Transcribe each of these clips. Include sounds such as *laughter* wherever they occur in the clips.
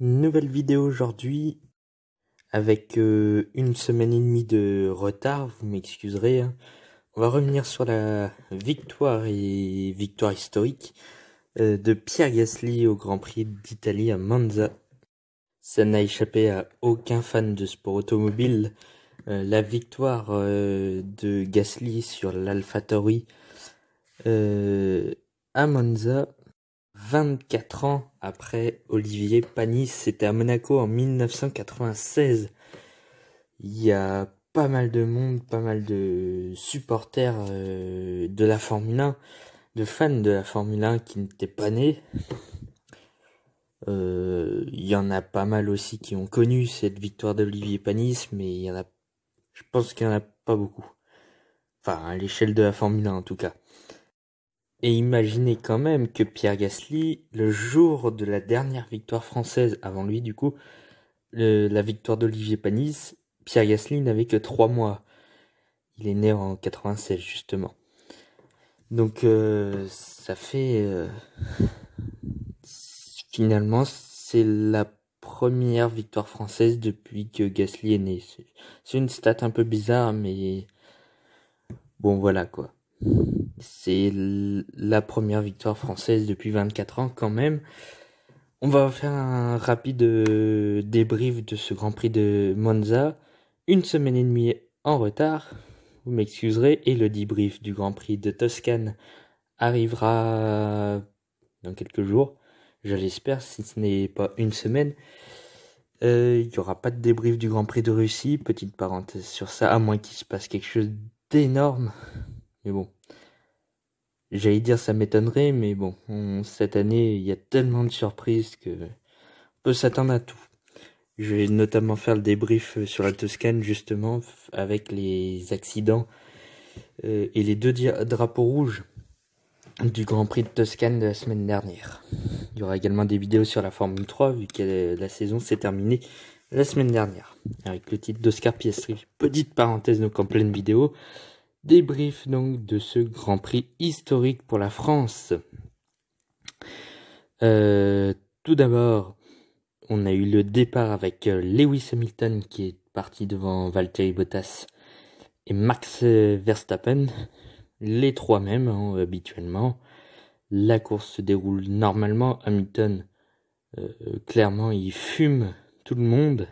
Nouvelle vidéo aujourd'hui avec euh, une semaine et demie de retard, vous m'excuserez. Hein. On va revenir sur la victoire et victoire historique euh, de Pierre Gasly au Grand Prix d'Italie à Monza. Ça n'a échappé à aucun fan de sport automobile. Euh, la victoire de Gasly sur l'Alfa à Monza 24 ans après Olivier Panis. C'était à Monaco en 1996. Il y a pas mal de monde, pas mal de supporters euh, de la Formule 1, de fans de la Formule 1 qui n'étaient pas nés. Euh, il y en a pas mal aussi qui ont connu cette victoire d'Olivier Panis, mais il y en a, je pense qu'il n'y en a pas beaucoup. Enfin, à l'échelle de la Formule 1 en tout cas. Et imaginez quand même que Pierre Gasly, le jour de la dernière victoire française, avant lui du coup, la victoire d'Olivier Panis, Pierre Gasly n'avait que 3 mois. Il est né en 96 justement. Donc euh, ça fait... Euh, finalement, c'est la première victoire française depuis que Gasly est né. C'est une stat un peu bizarre, mais... Bon voilà quoi. C'est la première victoire française depuis 24 ans quand même. On va faire un rapide euh, débrief de ce Grand Prix de Monza. Une semaine et demie en retard, vous m'excuserez, et le débrief du Grand Prix de Toscane arrivera dans quelques jours, je l'espère, si ce n'est pas une semaine. Euh, il n'y aura pas de débrief du Grand Prix de Russie, petite parenthèse sur ça, à moins qu'il se passe quelque chose d'énorme mais bon. J'allais dire ça m'étonnerait, mais bon, cette année, il y a tellement de surprises que on peut s'attendre à tout. Je vais notamment faire le débrief euh, sur la Toscane, justement, avec les accidents euh, et les deux drapeaux rouges du Grand Prix de Toscane de la semaine dernière. Il y aura également des vidéos sur la Formule 3 vu que la saison s'est terminée la semaine dernière avec le titre d'Oscar Piastri. Petite parenthèse donc en pleine vidéo, Débrief donc de ce Grand Prix historique pour la France. Euh, tout d'abord, on a eu le départ avec euh, Lewis Hamilton qui est parti devant Valtteri Bottas et Max Verstappen, les trois mêmes hein, habituellement. La course se déroule normalement. Hamilton, euh, clairement, il fume tout le monde.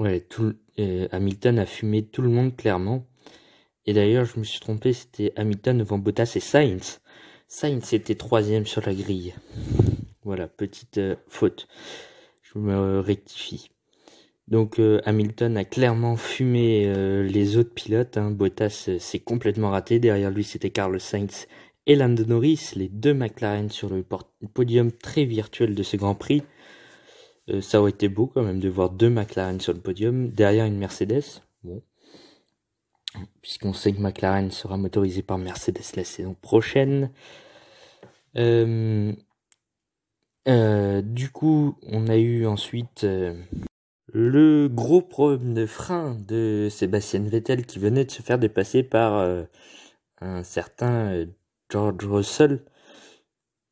Ouais, tout, euh, Hamilton a fumé tout le monde clairement. Et d'ailleurs, je me suis trompé, c'était Hamilton devant Bottas et Sainz. Sainz était troisième sur la grille. Voilà, petite euh, faute. Je me rectifie. Donc euh, Hamilton a clairement fumé les autres pilotes. Hein. Bottas s'est complètement raté. Derrière lui, c'était Carlos Sainz et Lando Norris, les deux McLaren sur le podium très virtuel de ce Grand Prix. Euh, ça aurait été beau quand même de voir deux McLaren sur le podium, derrière une Mercedes. Bon. Puisqu'on sait que McLaren sera motorisé par Mercedes la saison prochaine. Euh, euh, du coup, on a eu ensuite le gros problème de frein de Sébastien Vettel qui venait de se faire dépasser par un certain George Russell.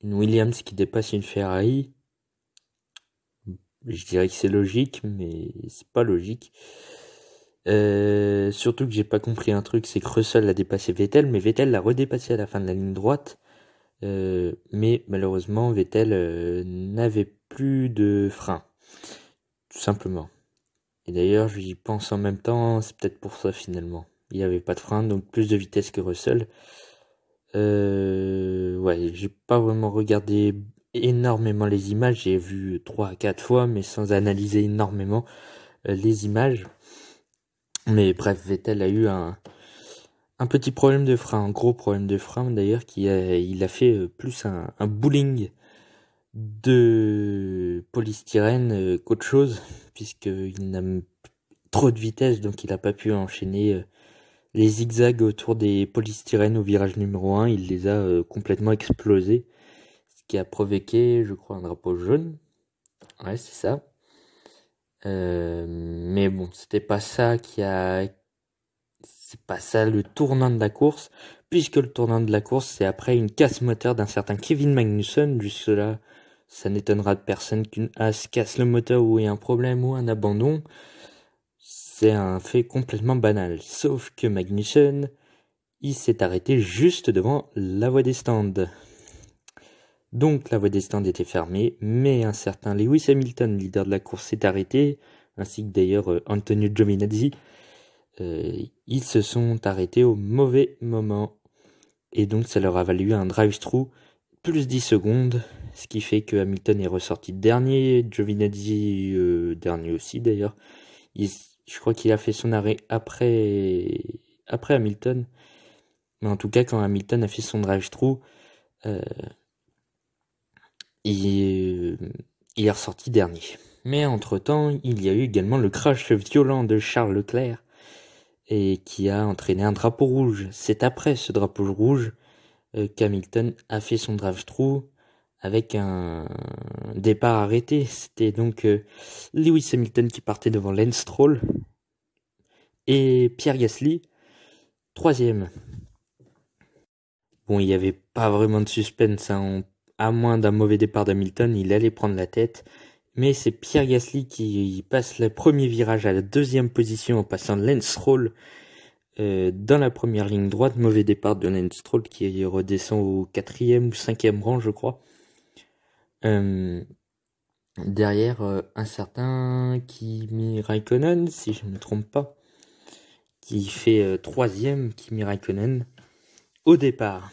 Une Williams qui dépasse une Ferrari je dirais que c'est logique, mais c'est pas logique. Euh, surtout que j'ai pas compris un truc, c'est que Russell a dépassé Vettel, mais Vettel l'a redépassé à la fin de la ligne droite. Euh, mais malheureusement, Vettel euh, n'avait plus de frein, tout simplement. Et d'ailleurs, j'y pense en même temps, c'est peut-être pour ça finalement. Il n'y avait pas de frein, donc plus de vitesse que Russell. ouais, j'ai pas vraiment regardé énormément les images. J'ai vu trois à quatre fois, mais sans analyser énormément euh, les images. Mais bref, Vettel a eu un, un petit problème de frein, un gros problème de frein d'ailleurs, qui a, il a fait euh, plus un, un bowling de polystyrène euh, qu'autre chose, *laughs* puisqu'il n'a trop de vitesse, donc il n'a pas pu enchaîner les zigzags autour des polystyrènes au virage numéro 1, il les a complètement explosés qui a provoqué, je crois, un drapeau jaune. Ouais, c'est ça. Euh, mais bon, c'était pas ça qui a. C'est pas ça le tournant de la course, puisque le tournant de la course, c'est après une casse moteur d'un certain Kevin Magnusson. Jusque-là, ça n'étonnera personne qu'une asse casse le moteur ou ait un problème ou un abandon. C'est un fait complètement banal. Sauf que Magnusson, il s'est arrêté juste devant la voie des stands. Donc la voie des stands était fermée, mais un certain Lewis Hamilton, leader de la course, s'est arrêté, ainsi que d'ailleurs euh, Antonio Giovinazzi. Euh, ils se sont arrêtés au mauvais moment. Et donc ça leur a valu un drive-through plus 10 secondes, ce qui fait que Hamilton est ressorti dernier, Giovinazzi euh, dernier aussi d'ailleurs. Je crois qu'il a fait son arrêt après, après Hamilton. Mais en tout cas, quand Hamilton a fait son drive-through, et, il euh, est ressorti dernier. Mais entre-temps, il y a eu également le crash violent de Charles Leclerc et qui a entraîné un drapeau rouge. C'est après ce drapeau rouge euh, qu'Hamilton a fait son drive through avec un départ arrêté. C'était donc euh, Lewis Hamilton qui partait devant Lance Stroll et Pierre Gasly troisième. Bon, il n'y avait pas vraiment de suspense. Hein à moins d'un mauvais départ d'Hamilton, il allait prendre la tête. Mais c'est Pierre Gasly qui passe le premier virage à la deuxième position en passant Lance euh, dans la première ligne droite. Mauvais départ de Lance qui redescend au quatrième ou cinquième rang, je crois. Euh, derrière euh, un certain Kimi Raikkonen, si je ne me trompe pas, qui fait troisième Kimi Raikkonen au départ.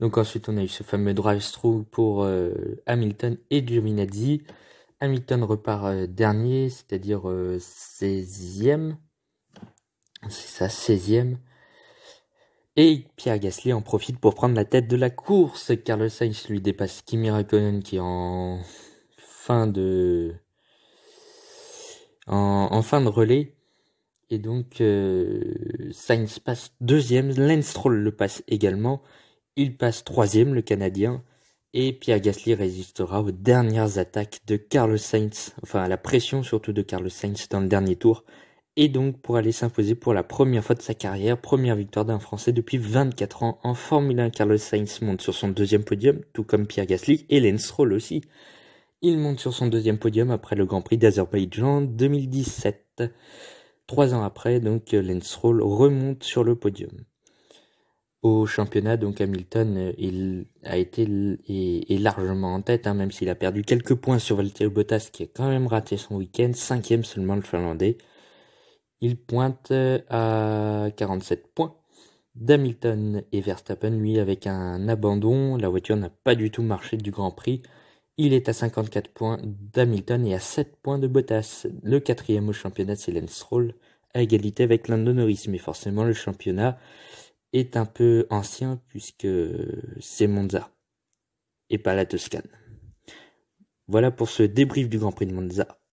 Donc ensuite, on a eu ce fameux drive-through pour euh, Hamilton et Giovinazzi. Hamilton repart euh, dernier, c'est-à-dire 16e. Euh, C'est ça, 16e. Et Pierre Gasly en profite pour prendre la tête de la course. Car le Sainz lui dépasse Kimi Raikkonen qui est en fin de... En, fin de relais. Et donc, Sainz passe deuxième. Lance Stroll le passe également. Il passe troisième, le Canadien, et Pierre Gasly résistera aux dernières attaques de Carlos Sainz, enfin à la pression surtout de Carlos Sainz dans le dernier tour, et donc pour aller s'imposer pour la première fois de sa carrière, première victoire d'un Français depuis 24 ans en Formule 1. Carlos Sainz monte sur son deuxième podium, tout comme Pierre Gasly et Lance Roll aussi. Il monte sur son deuxième podium après le Grand Prix d'Azerbaïdjan 2017. Trois ans après, donc Lance Roll remonte sur le podium championnat, donc Hamilton, euh, il a été et largement en tête, hein, même s'il a perdu quelques points sur Valtteri Bottas, qui a quand même raté son week-end, cinquième seulement le Finlandais. Il pointe euh, à 47 points d'Hamilton et Verstappen, lui, avec un abandon. La voiture n'a pas du tout marché du Grand Prix. Il est à 54 points d'Hamilton et à 7 points de Bottas. Le quatrième au championnat, c'est Lance Stroll, à égalité avec Lando Norris. Mais forcément, le championnat est un peu ancien puisque c'est Monza et pas la Toscane. Voilà pour ce débrief du Grand Prix de Monza.